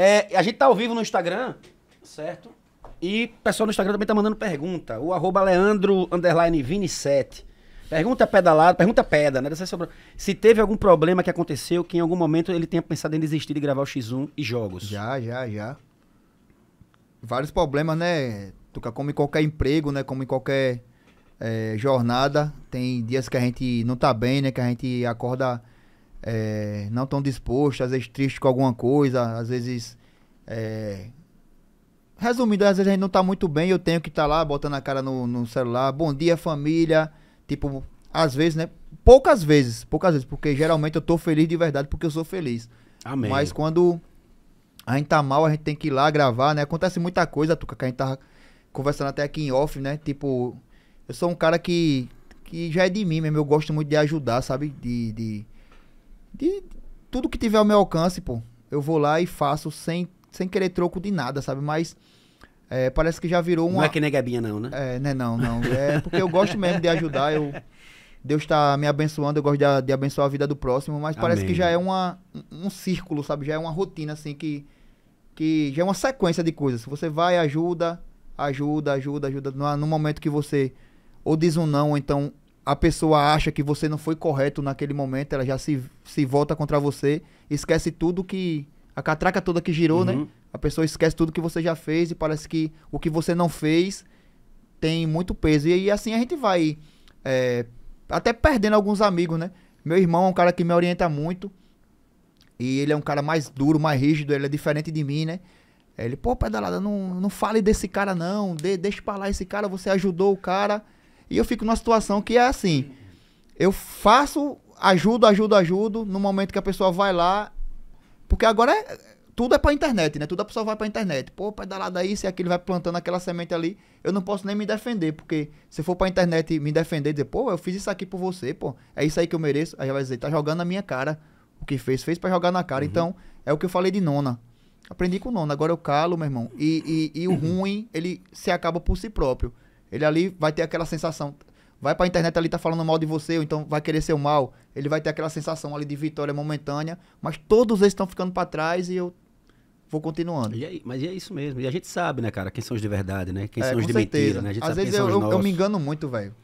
É, a gente tá ao vivo no Instagram, certo? E o pessoal no Instagram também tá mandando pergunta. O arroba Leandro underline 7 Pergunta pedalada, pergunta peda, né? Se teve algum problema que aconteceu que em algum momento ele tenha pensado em desistir de gravar o X1 e jogos. Já, já, já. Vários problemas, né, Como em qualquer emprego, né? Como em qualquer é, jornada. Tem dias que a gente não tá bem, né? Que a gente acorda é, não tão disposto, às vezes triste com alguma coisa, às vezes. É... Resumindo, às vezes a gente não tá muito bem, eu tenho que estar tá lá botando a cara no, no, celular. Bom dia, família. Tipo, às vezes, né? Poucas vezes, poucas vezes, porque geralmente eu tô feliz de verdade porque eu sou feliz. Amém. Mas quando a gente tá mal, a gente tem que ir lá gravar, né? Acontece muita coisa, Tuca, que a gente tava tá conversando até aqui em off, né? Tipo, eu sou um cara que, que já é de mim mesmo, eu gosto muito de ajudar, sabe? de, de de tudo que tiver ao meu alcance, pô, eu vou lá e faço sem, sem querer troco de nada, sabe? Mas é, parece que já virou uma. Não é que nem Gabinha, não, né? É, né, não, não. É porque eu gosto mesmo de ajudar, eu. Deus está me abençoando, eu gosto de, de, abençoar a vida do próximo, mas Amém. parece que já é uma, um, círculo, sabe? Já é uma rotina, assim, que, que já é uma sequência de coisas. Você vai, ajuda, ajuda, ajuda, ajuda. No, no momento que você ou diz um não, ou então a pessoa acha que você não foi correto naquele momento, ela já se, se volta contra você, esquece tudo que. A catraca toda que girou, né? uhum. né? A pessoa esquece tudo que você já fez e parece que o que você não fez tem muito peso. E, e assim a gente vai é, até perdendo alguns amigos, né? Meu irmão é um cara que me orienta muito. E ele é um cara mais duro, mais rígido, ele é diferente de mim, né? Ele, pô, pedalada, não, não fale desse cara não, de, deixa pra lá esse cara, você ajudou o cara. E eu fico numa situação que é assim. Eu faço, ajudo, ajudo, ajudo, no momento que a pessoa vai lá. Porque agora é, tudo é pra internet, né? Tudo a pessoa vai pra internet. Pô, pedalada isso e aquilo, vai plantando aquela semente ali. Eu não posso nem me defender, porque se for pra internet e me defender, dizer, pô, eu fiz isso aqui por você, pô, é isso aí que eu mereço. Aí vai dizer, tá jogando na minha cara. O que fez, fez para jogar na cara. Uhum. Então, é o que eu falei de nona. Aprendi com nona, agora eu calo, meu irmão. E, e, e o uhum. ruim, ele se acaba por si próprio. Ele ali vai ter aquela sensação. Vai pra internet ali, tá falando mal de você, ou então vai querer o mal. Ele vai ter aquela sensação ali de vitória momentânea, mas todos eles estão ficando para trás e eu vou continuando. E mas é isso mesmo. E a gente sabe, né, cara, quem são os de verdade, né? Quem é, são os de certeza. mentira, né? A gente Às vezes eu, eu, eu me engano muito, velho.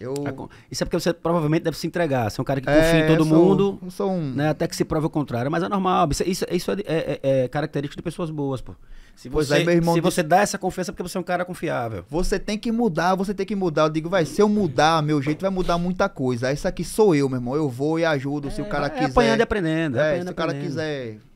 Eu... É isso é porque você provavelmente deve se entregar. Você é um cara que é, confia é, em todo sou, mundo. Um... Né, até que se prove o contrário. Mas é normal. Isso, isso é, é, é, é de pessoas boas, pô. Se você, se diz... você dá essa confiança, porque você é um cara confiável. Você tem que mudar, você tem que mudar. Eu digo, vai, se eu mudar, meu jeito vai mudar muita coisa. Isso aqui sou eu, meu irmão. Eu vou e ajudo se o cara quiser. Apanhando e aprendendo. se o cara quiser